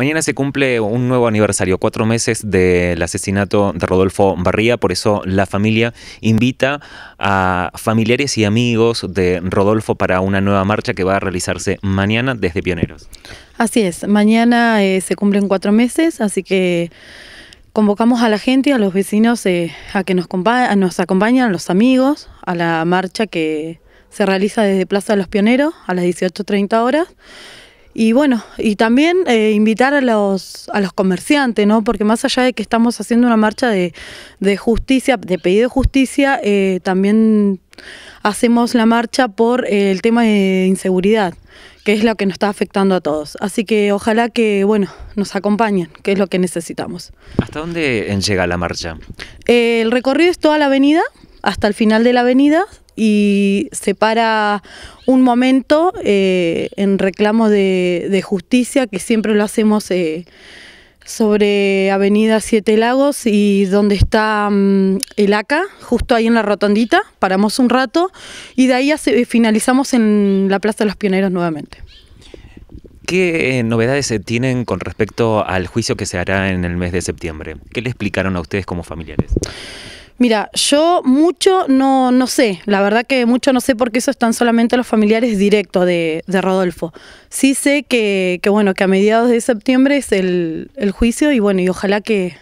Mañana se cumple un nuevo aniversario, cuatro meses del asesinato de Rodolfo Barría, por eso la familia invita a familiares y amigos de Rodolfo para una nueva marcha que va a realizarse mañana desde Pioneros. Así es, mañana eh, se cumplen cuatro meses, así que convocamos a la gente, a los vecinos, eh, a que nos, nos acompañen, a los amigos, a la marcha que se realiza desde Plaza de los Pioneros a las 18.30 horas. Y bueno, y también eh, invitar a los, a los comerciantes, ¿no? Porque más allá de que estamos haciendo una marcha de, de justicia, de pedido de justicia, eh, también hacemos la marcha por eh, el tema de inseguridad, que es lo que nos está afectando a todos. Así que ojalá que, bueno, nos acompañen, que es lo que necesitamos. ¿Hasta dónde llega la marcha? el recorrido es toda la avenida, hasta el final de la avenida, y se para un momento eh, en reclamo de, justicia, que siempre lo hacemos eh, sobre Avenida Siete Lagos y donde está mm, el ACA, justo ahí en la rotondita, paramos un rato y de ahí finalizamos en la Plaza de los Pioneros nuevamente. ¿Qué eh, novedades se tienen con respecto al juicio que se hará en el mes de septiembre? ¿Qué le explicaron a ustedes como familiares? Mira, yo mucho no, no sé, la verdad que mucho no sé porque eso están solamente los familiares directos de, Rodolfo. Sí sé que, bueno, que a mediados de septiembre es el, juicio y bueno, y ojalá que,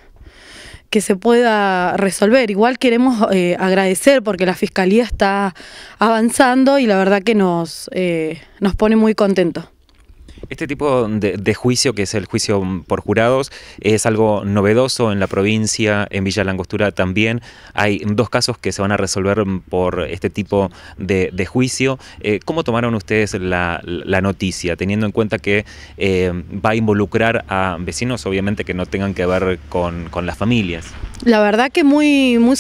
que se pueda resolver. Igual queremos eh, agradecer porque la Fiscalía está avanzando y la verdad que nos, eh, nos pone muy contentos. Este tipo de, juicio, que es el juicio por jurados, es algo novedoso en la provincia, en Villa Langostura también. Hay dos casos que se van a resolver por este tipo de, juicio. Eh, ¿Cómo tomaron ustedes la, noticia, teniendo en cuenta que eh, va a involucrar a vecinos, obviamente, que no tengan que ver con las familias? La verdad que muy, muy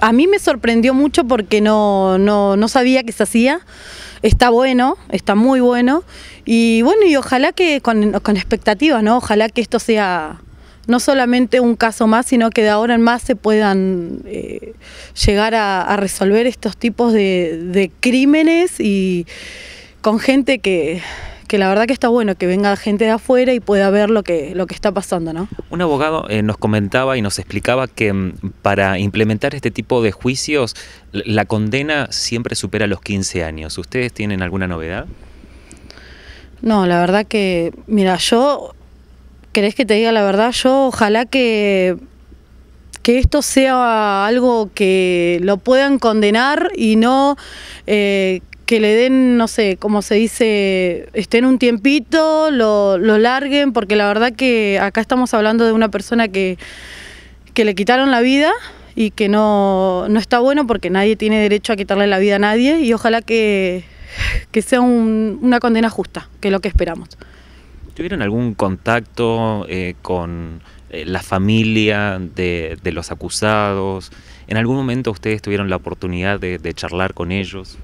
a, mí me sorprendió mucho porque no, sabía que se hacía. Está bueno, está muy bueno. Y bueno, y ojalá que con, con expectativas, ¿no? Ojalá que esto sea no solamente un caso más, sino que de ahora en más se puedan eh, llegar a, resolver estos tipos de crímenes y con gente que que la verdad que está bueno que venga gente de afuera y pueda ver lo que, lo que está pasando, ¿no? Un abogado eh, nos comentaba y nos explicaba que mm, para implementar este tipo de juicios la condena siempre supera los 15 años. ¿Ustedes tienen alguna novedad? No, la verdad que, mira, yo, ¿querés que te diga la verdad? Yo ojalá que que esto sea algo que lo puedan condenar y no eh, que le den, no sé, como se dice, estén un tiempito, lo, lo larguen, porque la verdad que acá estamos hablando de una persona que, le quitaron la vida y que no, está bueno porque nadie tiene derecho a quitarle la vida a nadie y ojalá que, sea una condena justa, que es lo que esperamos. ¿Tuvieron algún contacto eh, con eh, la familia de, de, los acusados? ¿En algún momento ustedes tuvieron la oportunidad de charlar con ellos?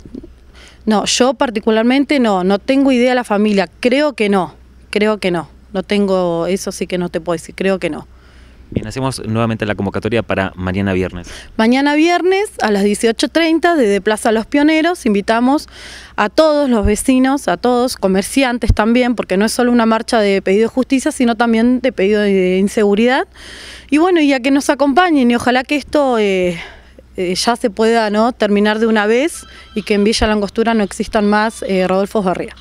No, yo particularmente no, no tengo idea de la familia, creo que no, creo que no, no tengo, eso sí que no te puedo decir, creo que no. Bien, hacemos nuevamente la convocatoria para mañana viernes. Mañana viernes a las 18.30 desde Plaza Los Pioneros invitamos a todos los vecinos, a todos, comerciantes también, porque no es solo una marcha de pedido de justicia, sino también de pedido de inseguridad. Y bueno, y a que nos acompañen y ojalá que esto... Eh, eh, ya se pueda ¿no? terminar de una vez y que en Villa Langostura no existan más eh, Rodolfo Barría.